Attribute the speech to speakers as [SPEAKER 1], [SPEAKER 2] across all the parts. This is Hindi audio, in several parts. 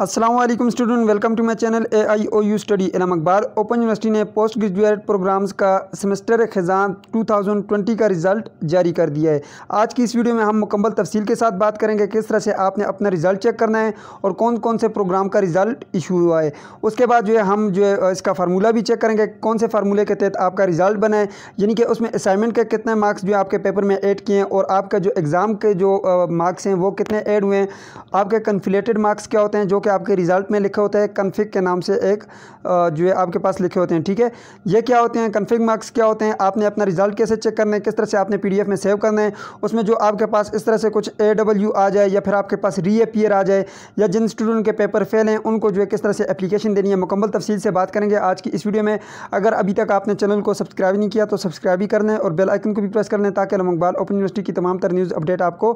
[SPEAKER 1] Aslam student welcome to my channel A I O U study इनाम अकबार ओपन यूनिवर्सिटी ने पोस्ट ग्रेजुएट प्रोग्राम्स का सेमेस्टर खज़ान 2020 का रिज़ल्ट जारी कर दिया है आज की इस वीडियो में हम मुकम्मल तफसील के साथ बात करेंगे किस तरह से आपने अपना रिज़ल्ट चेक करना है और कौन कौन से प्रोग्राम का रिज़ल्ट इशू हुआ है उसके बाद जो है हम जो है इसका फार्मूला भी चेक करेंगे कौन से फार्मूले के तहत आपका रिज़ल्ट बनाए यानी कि उसमें असाइनमेंट के कितने मार्क्स जो है आपके पेपर में एड किए हैं और आपका जो एग्ज़ाम के जो मार्क्स हैं वो कितने एड हुए हैं आपके कन्फिलेटेड मार्क्स क्या होते हैं जो कि आपके रिज़ल्ट में लिखा होता है कन्फिक के नाम से एक जो है आपके पास लिखे होते हैं ठीक है ये क्या होते हैं कन्फिक मार्क्स क्या होते हैं आपने अपना रिज़ल्ट कैसे चेक करना है किस तरह से आपने पी में सेव करना है उसमें जो आपके पास इस तरह से कुछ ए डब्ल्यू आ जाए या फिर आपके पास री आ जाए या जिन स्टूडेंट के पेपर फेल हैं उनको जो है किस तरह से अपलीकेशन देनी है मुकम्मल तफसील से बात करेंगे आज की इस वीडियो में अगर अभी तक आपने चैनल को सब्सक्राइब नहीं किया तो सब्सक्राइब ही करना है और बेल आइकन को भी प्रेस करना है ताकि अलम इकबाल ओपन यूनिवर्सिटी की तमाम तर न्यूज़ अपडेट आपको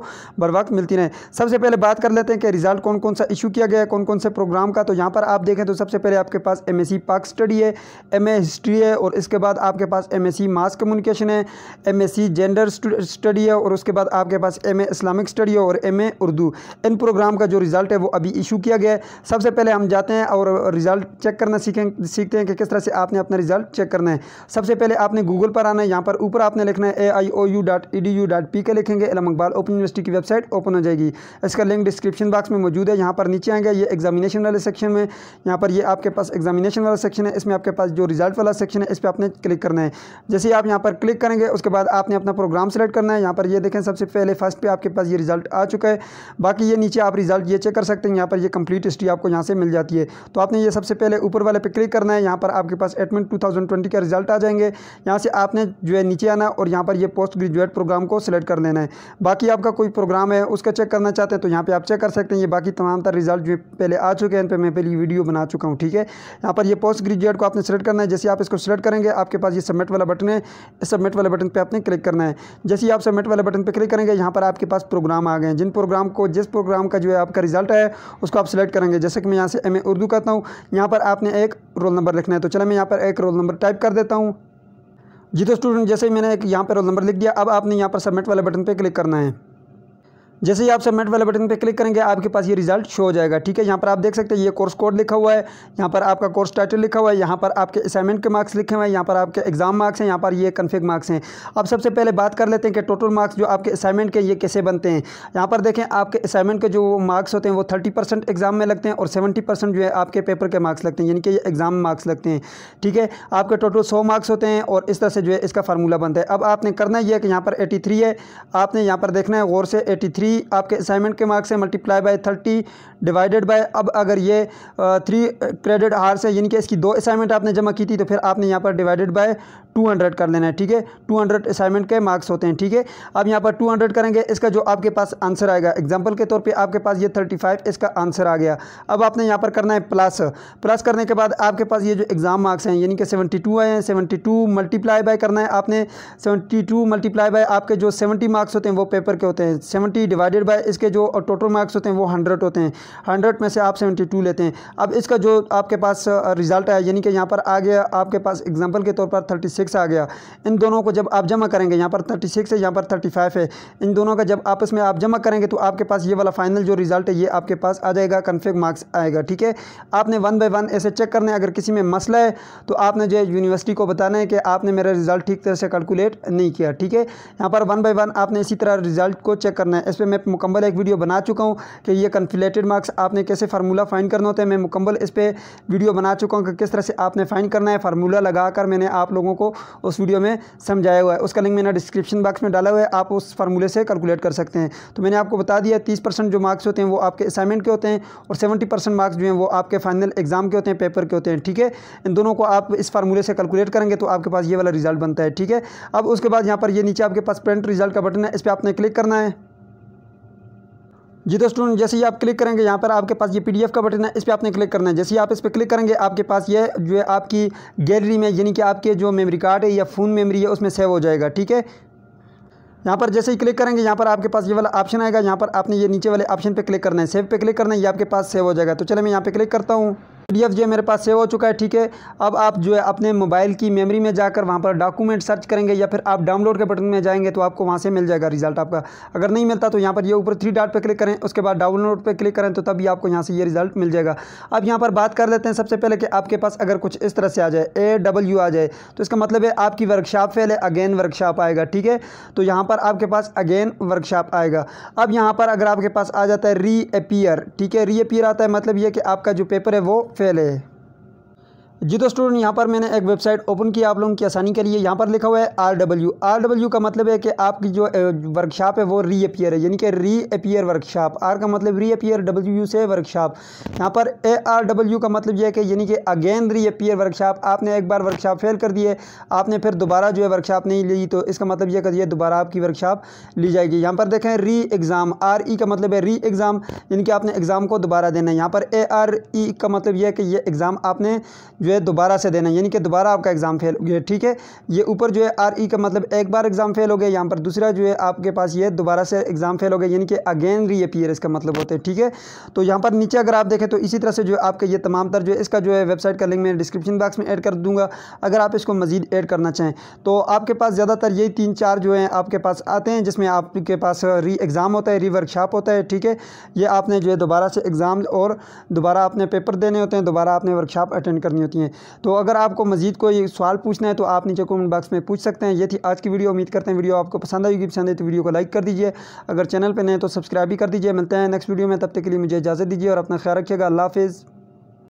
[SPEAKER 1] बर वक्त मिलती रहे सबसे पहले बात कर लेते हैं कि रिज़ल्ट कौन कौन सा इशू किया गया कौन कौन कौन से प्रोग्राम का तो यहाँ पर आप देखें तो सबसे पहले आपके पास एम एस पाक स्टडी है एम हिस्ट्री e है और इसके बाद आपके पास एम एस मास कम्युनिकेशन है एम एस जेंडर स्टडी है और उसके बाद आपके पास एम इस्लामिक स्टडी है और एम उर्दू इन प्रोग्राम का जो रिज़ल्ट है वो अभी इशू किया गया है सबसे पहले हम जाते हैं और रिज़ल्ट चेक करना सीखें सीखते हैं कि किस तरह से आपने अपना रिज़ल्ट चेक करना है सबसे पहले आपने गूगल पर आना है यहाँ पर ऊपर आपने लिखना है A I O U dot E D U dot P K लिखेंगे इलाम इकबाल ओपन यूनिवर्सिटी की वेबसाइट ओपन हो जाएगी इसका लिंक डिस्क्रिप्शन बॉक्स में मौजूद है यहाँ पर नीचे आएंगे ये एग्जामिनेशन वाले सेक्शन में यहाँ पर ये आपके पास एग्जामिनेशन वाला सेक्शन है इसमें आपके पास जो रिजल्ट वाला सेक्शन है इस पर आपने क्लिक करना है जैसे ही आप यहाँ पर क्लिक करेंगे उसके बाद आपने अपना प्रोग्राम सेलेक्ट करना है यहाँ पर ये देखें सबसे पहले फर्स्ट पे आपके पास ये रिजल्ट आ चुका है बाकी ये नीचे आप रिजल्ट ये चेक कर सकते हैं यहाँ पर ये कंप्लीट हिस्ट्री आपको यहाँ से मिल जाती है तो आपने ये सबसे पहले ऊपर वाले पे क्लिक करना है यहाँ पर आपके पास एडमिट ट्वेंटी का रिजल्ट आ जाएंगे यहाँ से आपने जो है नीचे आना और यहाँ पर ये पोस्ट ग्रेजुएट प्रोग्राम को सिलेक्ट कर लेना है बाकी आपका कोई प्रोग्राम है उसका चेक करना चाहते हैं तो यहाँ पर आप चेक कर सकते हैं ये बाकी तमाम तरह रिजल्ट जो पहले आ चुके हैं इन तो पर मैं पहले वीडियो बना चुका हूँ ठीक है यहाँ पर ये पोस्ट ग्रेजुएट को आपने सेलेक्ट करना है जैसे आप इसको सेलेक्ट करेंगे आपके पास ये सबमिट वाला बटन है सबमिट वाले बटन पर आपने क्लिक करना है जैसे आप सबमिट वाले बटन पर क्लिक करेंगे यहाँ पर आपके पास प्रोग्राम आ गए हैं जिन प्रोग्राम को जिस प्रोग्राम का जो है आपका रिजल्ट है उसको आप सेलेक्ट करेंगे जैसे कि मैं यहाँ से एम उर्दू करता हूँ यहाँ पर आपने एक रोल नंबर लिखना है तो चले मैं यहाँ पर एक रोल नंबर टाइप कर देता हूँ जी तो स्टूडेंट जैसे ही मैंने एक यहाँ पर रोल नंबर लिख दिया अब आपने यहाँ पर सबमिट वाले बटन पर क्लिक करना है जैसे ही आप सबमिट वाले बटन पर क्लिक करेंगे आपके पास ये रिजल्ट शो हो जाएगा ठीक है यहाँ पर आप देख सकते हैं ये कोर्स कोड लिखा हुआ है यहाँ पर आपका कोर्स टाइटल लिखा हुआ है यहाँ पर आपके असाइनमेंट के मार्क्स लिखे हुए हैं यहाँ पर आपके एग्जाम मार्क्स हैं यहाँ पर ये कन्फिक मार्क्स हैं अब सबसे पहले बात कर लेते हैं कि टोटल मार्क्स जो आपके असाइनमेंट के ये कैसे बनते हैं यहाँ पर देखें आपके असाइनमेंट के जो मार्क्स होते हैं वो थर्टी परसेंट एग्जाम में लगते हैं और सेवेंटी परसेंट जो है आपके पेपर के मार्क्स लगते हैं यानी कि ये एग्जाम मार्क्स लगते हैं ठीक है आपके टोटल सौ मार्क्स होते हैं और इस तरह से जो है इसका फार्मूला बनता है अब आपने करना यह है कि यहाँ पर एटी है आपने यहाँ पर देखना है गौर से एटी थ्री आपके असाइनमेंट के मार्क्स हैं multiply by thirty divided by अब अगर ये थ्री क्रेडिट हार्स है यानी कि इसकी दो असाइनमेंट आपने जमा की थी तो फिर आपने यहाँ पर डिवाइडेड बाय टू हंड्रेड कर लेना है ठीक है टू हंड्रेड असाइनमेंट के मार्क्स होते हैं ठीक है अब यहाँ पर टू हंड्रेड करेंगे इसका जो आपके पास आंसर आएगा एग्जाम्पल के तौर पर आपके पास ये थर्टी फाइव इसका आंसर आ गया अब आपने यहाँ पर करना है प्लस प्लस करने के बाद आपके पास ये जो एग्ज़ाम मार्क्स हैं यानी कि सेवेंटी टू आए हैं सेवेंटी टू मल्टीप्लाई बाय करना है आपने सेवेंटी टू मल्टीप्लाई बाय आपके जो सेवेंटी मार्क्स होते हैं वो पेपर के होते हैं सेवेंटी डिवाइडेड बाय इसके जो टोटल मार्क्स होते हैं वो हंड्रेड होते हैं हंड्रेड में से आप सेवेंटी टू लेते हैं अब इसका जो आपके पास रिजल्ट आया यानी कि यहाँ पर आ गया आपके पास एग्जाम्पल के तौर पर थर्टी सिक्स आ गया इन दोनों को जब आप जमा करेंगे यहाँ पर थर्टी सिक्स है यहाँ पर थर्टी फाइव है इन दोनों का जब आपस में आप जमा करेंगे तो आपके पास ये वाला फाइनल जो रिजल्ट है ये आपके पास आ जाएगा कन्फेक्ट मार्क्स आएगा ठीक है आपने वन बाई वन ऐसे चेक करने अगर किसी में मसला है तो आपने जो है यूनिवर्सिटी को बताना है कि आपने मेरा रिजल्ट ठीक तरह से कैलकुलेट नहीं किया ठीक है यहाँ पर वन बाई वन आपने इसी तरह रिजल्ट को चेक करना है पर मैं मुकम्मल एक वीडियो बना चुका हूँ कि ये कन्फिलेटेड मार्क्स आपने कैसे फार्मूला फाइन करना होता है मैं मुकम्मल इस पर वीडियो बना चुका हूँ कि किस तरह से आपने फाइन करना है फार्मूला लगा कर मैंने आप लोगों को उस वीडियो में समझाया हुआ है उसका लिंक मैंने डिस्क्रिप्शन बॉक्स में डाला हुआ है आप उस फार्मूले से कैलकुलेट कर सकते हैं तो मैंने आपको बता दिया तीस जो मार्क्स होते हैं वो आपके असाइनमेंट के होते हैं और सेवेंटी मार्क्स जो हैं वो आपके फाइनल एग्जाम के होते हैं पेपर के होते हैं ठीक है इन दोनों को आप इस फार्मूले से कैलकुलेट करेंगे तो आपके पास ये वाला रिजल्ट बनता है ठीक है अब उसके बाद यहाँ पर ये नीचे आपके पास प्रिंट रिजल्ट का बटन है इस पर आपने क्लिक करना है जी तो स्टूडेंट जैसे ही आप क्लिक करेंगे यहाँ पर आपके पास ये पीडीएफ का बटन है इस पर आपने क्लिक करना है जैसे ही आप इस पर क्लिक करेंगे आपके पास ये जो है आपकी गैलरी में यानी कि आपके जो मेमोरी कार्ड है या फ़ोन मेमोरी है उसमें सेव हो जाएगा ठीक है यहाँ पर जैसे ही क्लिक करेंगे यहाँ पर आपके पास ये वाला ऑप्शन आएगा यहाँ पर आपने ये नीचे वाले ऑप्शन पर क्लिक करना है सेव पर क्लिक करना है ये आपके पास सेव हो जाएगा तो चले मैं यहाँ पर क्लिक करता हूँ पी एफ मेरे पास सेव हो चुका है ठीक है अब आप जो है अपने मोबाइल की मेमोरी में जाकर वहाँ पर डॉक्यूमेंट सर्च करेंगे या फिर आप डाउनलोड के बटन में जाएंगे तो आपको वहाँ से मिल जाएगा रिजल्ट आपका अगर नहीं मिलता तो यहाँ पर ये ऊपर थ्री डॉट पर क्लिक करें उसके बाद डाउनलोड पर क्लिक करें तो तभी आपको यहाँ से ये रिजल्ट मिल जाएगा अब यहाँ पर बात कर लेते हैं सबसे पहले कि आपके पास अगर कुछ इस तरह से आ जाए ए डब्ल्यू आ जाए तो इसका मतलब है आपकी वर्कशॉप फेल है अगेन वर्कशॉप आएगा ठीक है तो यहाँ पर आपके पास अगेन वर्कशॉप आएगा अब यहाँ पर अगर आपके पास आ जाता है री अपीयर ठीक है री अपीयर आता है मतलब ये कि आपका जो पेपर है वो फैले जी तो स्टूडेंट यहाँ पर मैंने एक वेबसाइट ओपन किया आप लोगों की आसानी के लिए यहाँ पर लिखा हुआ है आर डब्ल्यू आर डब्ल्यू का मतलब है कि आपकी जो वर्कशॉप है वो रीअपियर है यानी कि रीअपियर वर्कशॉप आर का मतलब रीअपियर डब्ल्यू से वर्कशॉप यहाँ पर ए आर डब्ल्यू का मतलब यह है कि यानी कि अगेन रीअपियर वर्कशॉप आपने एक बार वर्कशॉप फेल कर दी है आपने फिर दोबारा जो है वर्कशॉप नहीं ली तो इसका मतलब यह करिए दोबारा आपकी वर्कशॉप ली जाएगी यहाँ पर देखें री एग्ज़ाम आर ई का मतलब है री एग्ज़ाम यानी कि आपने एग्ज़ाम को दोबारा देना है यहाँ पर ए आर ई का मतलब यह है कि ये एग्ज़ाम आपने जो है दोबारा से देना यानी कि दोबारा आपका एग्ज़ाम फेल हो गया ठीक है ये ऊपर जो है आर ई e का मतलब एक बार एग्ज़ाम फेल हो गया यहाँ पर दूसरा जो है आपके पास ये दोबारा से एग्ज़ाम फेल हो गया यानी कि अगेन री अपीयर इसका मतलब होता है ठीक है तो यहाँ पर नीचे अगर आप देखें तो इसी तरह से जो आपके ये तमाम तर जो है इसका जो है वेबसाइट का लिंक मैं डिस्क्रिप्शन बॉक्स में ऐड कर दूँगा अगर आप इसको मजीद ऐड करना चाहें तो आपके पास ज़्यादातर यही तीन चार जो है आपके पास आते हैं जिसमें आपके पास री एग्ज़ाम होता है री वर्कशॉप होता है ठीक है ये आपने जो है दोबारा से एग्ज़ाम और दोबारा आपने पेपर देने होते हैं दोबारा आपने वर्कशॉप अटेंड करनी होती है हैं तो अगर आपको मजीद कोई सवाल पूछना है तो आप नीचे कमेंट बॉक्स में पूछ सकते हैं ये थी आज की वीडियो उम्मीद करते हैं वीडियो आपको पसंद आएगी पसंद है तो वीडियो को लाइक कर दीजिए अगर चैनल पर नहीं तो सब्सक्राइब भी कर दीजिए मिलते हैं नेक्स्ट वीडियो में तब तक के लिए मुझे इजाज़त दीजिए और अपना ख्याल रखिएगा अल्लाह हाफिज़